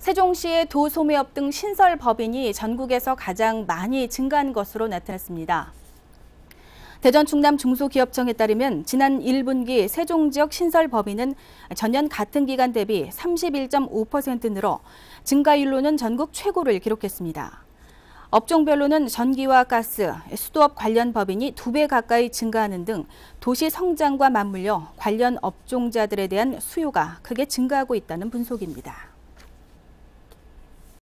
세종시의 도소매업 등 신설 법인이 전국에서 가장 많이 증가한 것으로 나타났습니다. 대전 충남 중소기업청에 따르면 지난 1분기 세종 지역 신설 법인은 전년 같은 기간 대비 31.5% 늘어 증가율로는 전국 최고를 기록했습니다. 업종별로는 전기와 가스, 수도업 관련 법인이 두 배 가까이 증가하는 등 도시 성장과 맞물려 관련 업종자들에 대한 수요가 크게 증가하고 있다는 분석입니다.